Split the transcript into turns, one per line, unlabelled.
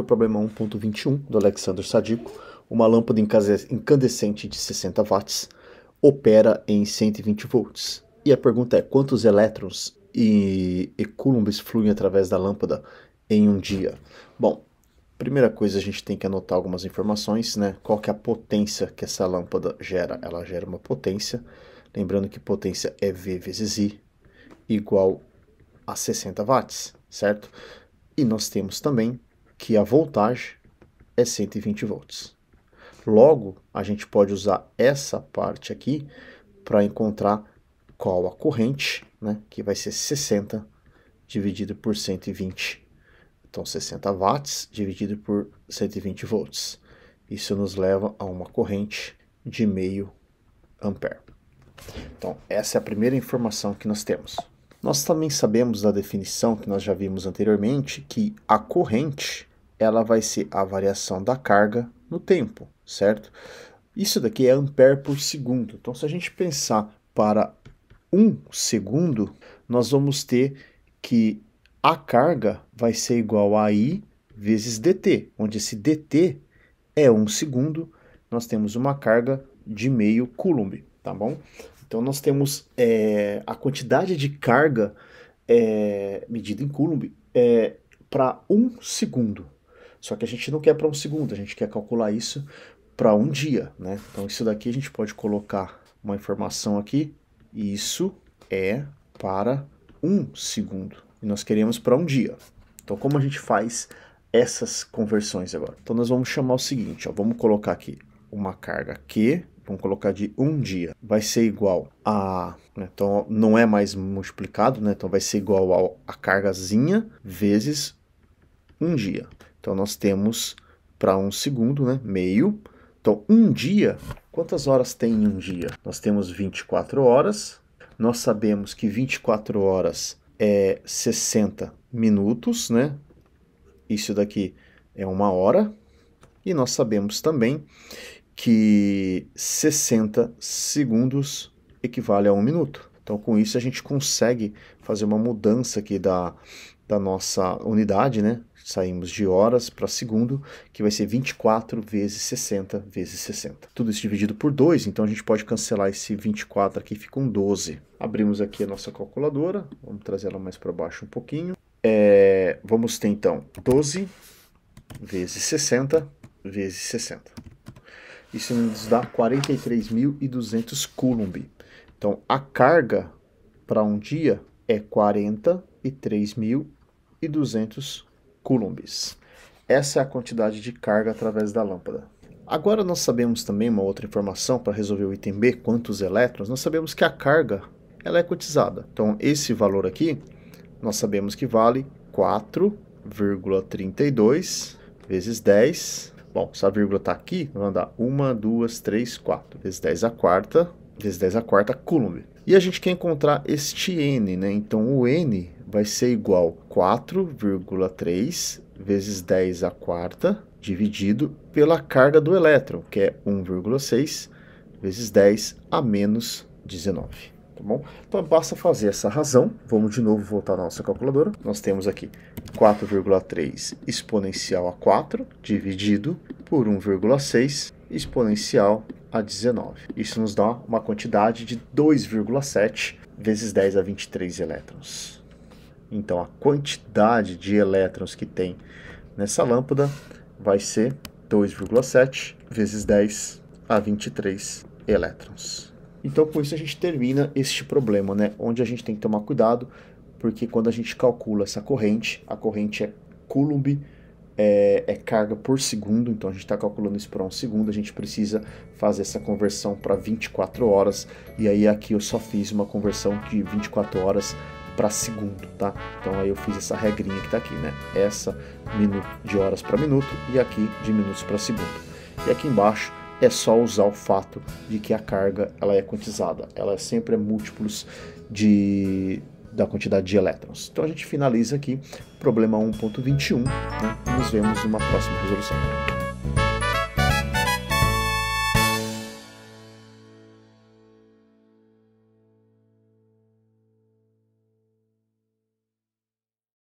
o problema 1.21 do Alexander Sadiko. Uma lâmpada incandescente de 60 watts opera em 120 volts. E a pergunta é: quantos elétrons e, e coulombs fluem através da lâmpada em um dia? Bom, primeira coisa a gente tem que anotar algumas informações, né? Qual que é a potência que essa lâmpada gera? Ela gera uma potência, lembrando que potência é V vezes I, igual a 60 watts, certo? E nós temos também que a voltagem é 120 volts. Logo, a gente pode usar essa parte aqui para encontrar qual a corrente, né, que vai ser 60 dividido por 120. Então, 60 watts dividido por 120 volts. Isso nos leva a uma corrente de meio ampere. Então, essa é a primeira informação que nós temos. Nós também sabemos da definição que nós já vimos anteriormente que a corrente ela vai ser a variação da carga no tempo, certo? Isso daqui é ampere por segundo. Então, se a gente pensar para um segundo, nós vamos ter que a carga vai ser igual a I vezes dt, onde esse dt é um segundo, nós temos uma carga de meio coulomb, tá bom? Então, nós temos é, a quantidade de carga é, medida em coulomb é, para um segundo, só que a gente não quer para um segundo, a gente quer calcular isso para um dia, né? Então isso daqui a gente pode colocar uma informação aqui, e isso é para um segundo, e nós queremos para um dia. Então como a gente faz essas conversões agora? Então nós vamos chamar o seguinte, ó, vamos colocar aqui uma carga Q, vamos colocar de um dia, vai ser igual a, né? então não é mais multiplicado, né? então vai ser igual a cargazinha vezes um dia. Então, nós temos para um segundo, né, meio. Então, um dia, quantas horas tem em um dia? Nós temos 24 horas. Nós sabemos que 24 horas é 60 minutos, né? Isso daqui é uma hora. E nós sabemos também que 60 segundos equivale a um minuto. Então, com isso, a gente consegue fazer uma mudança aqui da, da nossa unidade, né? Saímos de horas para segundo, que vai ser 24 vezes 60 vezes 60. Tudo isso dividido por 2, então a gente pode cancelar esse 24 aqui, fica um 12. Abrimos aqui a nossa calculadora, vamos trazer ela mais para baixo um pouquinho. É, vamos ter então 12 vezes 60 vezes 60. Isso nos dá 43.200 coulomb. Então a carga para um dia é 43.200 e 200 coulombs. Essa é a quantidade de carga através da lâmpada. Agora nós sabemos também uma outra informação para resolver o item B, quantos elétrons, nós sabemos que a carga ela é cotizada. Então esse valor aqui, nós sabemos que vale 4,32 vezes 10. Bom, se a vírgula está aqui, vai dar 1, 2, 3, 4, vezes 10 a quarta, vezes 10 a quarta coulomb. E a gente quer encontrar este N, né? Então o N vai ser igual 4,3 vezes 10 à quarta dividido pela carga do elétron, que é 1,6 vezes 10 a menos 19. Tá bom? Então basta fazer essa razão. Vamos de novo voltar na nossa calculadora. Nós temos aqui 4,3 exponencial a 4 dividido por 1,6 exponencial a 19. Isso nos dá uma quantidade de 2,7 vezes 10 a 23 elétrons. Então, a quantidade de elétrons que tem nessa lâmpada vai ser 2,7 vezes 10 a 23 elétrons. Então, com isso, a gente termina este problema, né? onde a gente tem que tomar cuidado, porque quando a gente calcula essa corrente, a corrente é coulomb, é, é carga por segundo, então a gente está calculando isso para um segundo, a gente precisa fazer essa conversão para 24 horas, e aí aqui eu só fiz uma conversão de 24 horas para segundo, tá? Então aí eu fiz essa regrinha que está aqui, né? Essa minuto, de horas para minuto e aqui de minutos para segundo. E aqui embaixo é só usar o fato de que a carga ela é quantizada, ela sempre é múltiplos de da quantidade de elétrons. Então a gente finaliza aqui problema 1.21, né? Nos vemos numa próxima resolução.